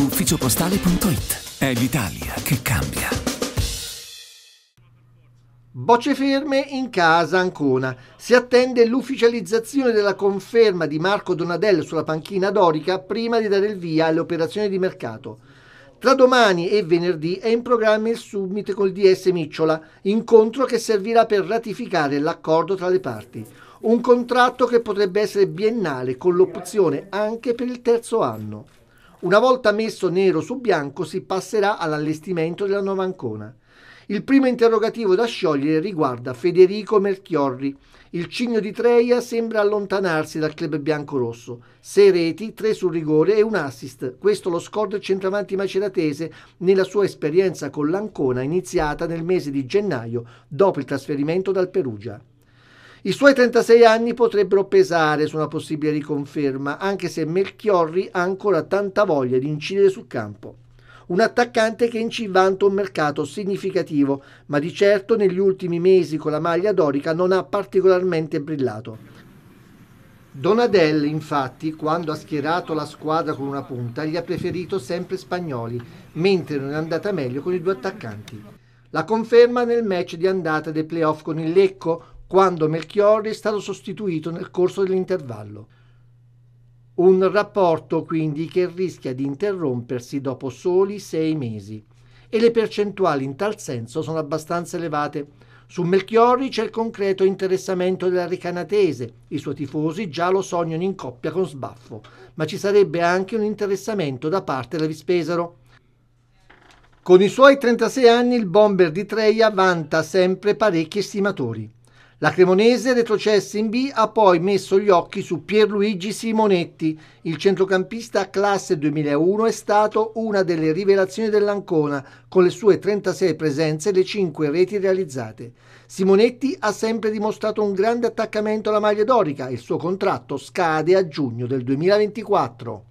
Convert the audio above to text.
ufficiopostale.it. È l'Italia che cambia. Bocce ferme in casa Ancona. Si attende l'ufficializzazione della conferma di Marco Donadello sulla panchina dorica prima di dare il via alle operazioni di mercato. Tra domani e venerdì è in programma il summit col DS Micciola, incontro che servirà per ratificare l'accordo tra le parti. Un contratto che potrebbe essere biennale con l'opzione anche per il terzo anno. Una volta messo nero su bianco si passerà all'allestimento della nuova Ancona. Il primo interrogativo da sciogliere riguarda Federico Melchiorri. Il cigno di Treia sembra allontanarsi dal club bianco-rosso. Sei reti, tre sul rigore e un assist. Questo lo scorda centravanti maceratese nella sua esperienza con l'Ancona iniziata nel mese di gennaio dopo il trasferimento dal Perugia. I suoi 36 anni potrebbero pesare su una possibile riconferma, anche se Melchiorri ha ancora tanta voglia di incidere sul campo. Un attaccante che in C vanta un mercato significativo, ma di certo negli ultimi mesi con la maglia dorica non ha particolarmente brillato. Donadel, infatti, quando ha schierato la squadra con una punta, gli ha preferito sempre spagnoli, mentre non è andata meglio con i due attaccanti. La conferma nel match di andata dei playoff con il Lecco, quando Melchiorre è stato sostituito nel corso dell'intervallo. Un rapporto quindi che rischia di interrompersi dopo soli sei mesi e le percentuali in tal senso sono abbastanza elevate. Su Melchiorri c'è il concreto interessamento della Recanatese, i suoi tifosi già lo sognano in coppia con sbaffo, ma ci sarebbe anche un interessamento da parte della Vispesaro. Con i suoi 36 anni il bomber di Treia vanta sempre parecchi estimatori. La Cremonese, retrocessa in B, ha poi messo gli occhi su Pierluigi Simonetti. Il centrocampista classe 2001 è stato una delle rivelazioni dell'Ancona, con le sue 36 presenze e le 5 reti realizzate. Simonetti ha sempre dimostrato un grande attaccamento alla maglia dorica. Il suo contratto scade a giugno del 2024.